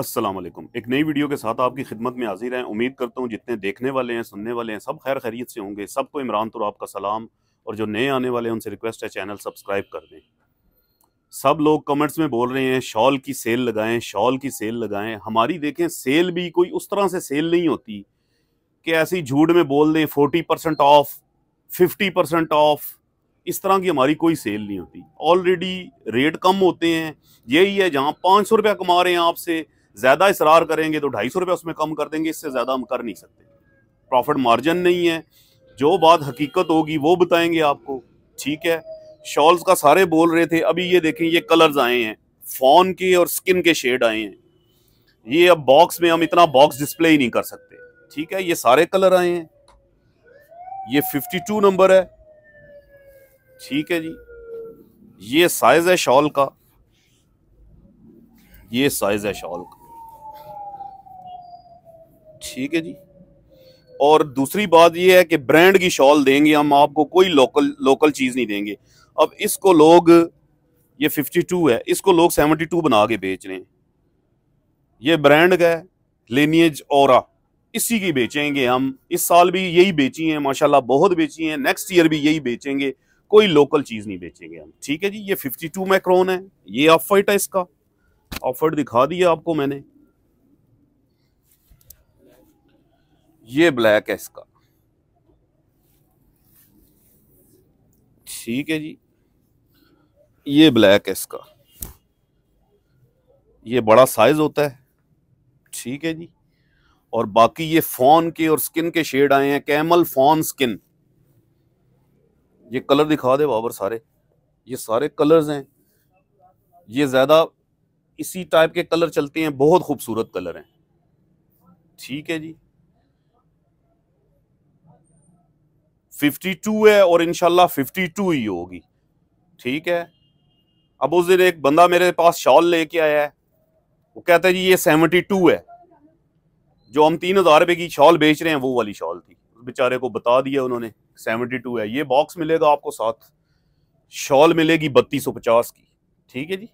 अस्सलाम वालेकुम एक नई वीडियो के साथ आपकी खिदमत में हाजिर हैं उम्मीद करता हूँ जितने देखने वाले हैं सुनने वाले हैं सब खैर खैरियत से होंगे सबको इमरान तो आपका सलाम और जो नए आने वाले हैं उनसे रिक्वेस्ट है चैनल सब्सक्राइब कर दें सब लोग कमेंट्स में बोल रहे हैं शॉल की सेल लगाएं शॉल की सेल लगाएं हमारी देखें सेल भी कोई उस तरह से सेल नहीं होती कि ऐसी झूठ में बोल दें forty percent of fifty percent of इस तरह की हमारी कोई सेल नहीं होती ऑलरेडी रेट कम होते हैं यही है जहाँ पाँच सौ रुपया कमा रहे हैं आपसे ज़्यादा इसरार करेंगे तो ढाई सौ रुपये उसमें कम कर देंगे इससे ज़्यादा हम कर नहीं सकते प्रॉफिट मार्जिन नहीं है जो बात हकीकत होगी वो बताएंगे आपको ठीक है शॉल्स का सारे बोल रहे थे अभी ये देखें ये कलर्स आए हैं फोन के और स्किन के शेड आए हैं ये अब बॉक्स में हम इतना बॉक्स डिस्प्ले ही नहीं कर सकते ठीक है ये सारे कलर आए हैं ये 52 नंबर है ठीक है जी ये साइज है शॉल का ये साइज है शॉल का ठीक है जी और दूसरी बात ये है कि ब्रांड की शॉल देंगे हम आपको कोई लोकल लोकल चीज़ नहीं देंगे अब इसको लोग ये 52 है इसको लोग 72 बना के बेच रहे हैं ये ब्रांड का है लेनियज और इसी की बेचेंगे हम इस साल भी यही बेची हैं माशाल्लाह बहुत बेची हैं नेक्स्ट ईयर भी यही बेचेंगे कोई लोकल चीज़ नहीं बेचेंगे हम ठीक है जी ये 52 मैक्रोन है ये ऑफर्ट है इसका ऑफर्ट दिखा दिया आपको मैंने ये ब्लैक है इसका ठीक है जी ये ब्लैक है इसका ये बड़ा साइज होता है ठीक है जी और बाकी ये फोन के और स्किन के शेड आए हैं कैमल फोन स्किन ये कलर दिखा दे बाबर सारे ये सारे कलर्स हैं ये ज़्यादा इसी टाइप के कलर चलते हैं बहुत खूबसूरत कलर हैं ठीक है जी 52 है और इनशाला 52 ही होगी ठीक है अब उस दिन एक बंदा मेरे पास शॉल लेके आया है वो कहता है जी ये 72 है जो हम तीन हज़ार रुपये की शॉल बेच रहे हैं वो वाली शॉल थी उस बेचारे को बता दिया उन्होंने 72 है ये बॉक्स मिलेगा आपको साथ शॉल मिलेगी बत्तीस सौ पचास की ठीक है जी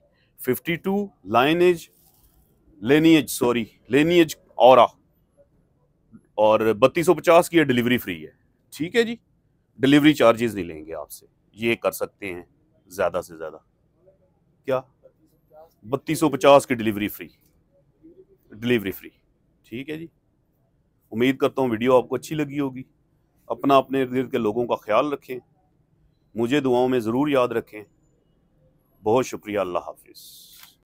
फिफ्टी टू लाइनेज लेनीज सॉरी लेनीज और और बत्तीस सौ पचास की डिलीवरी फ्री है ठीक है जी डिलीवरी चार्जेस नहीं लेंगे आपसे ये कर सकते हैं ज़्यादा से ज़्यादा क्या बत्तीस सौ पचास की डिलीवरी फ्री डिलीवरी फ्री ठीक है जी उम्मीद करता हूँ वीडियो आपको अच्छी लगी होगी अपना अपने इर्द गिर्द के लोगों का ख्याल रखें मुझे दुआओं में ज़रूर याद रखें बहुत शुक्रिया अल्लाह हाफिज़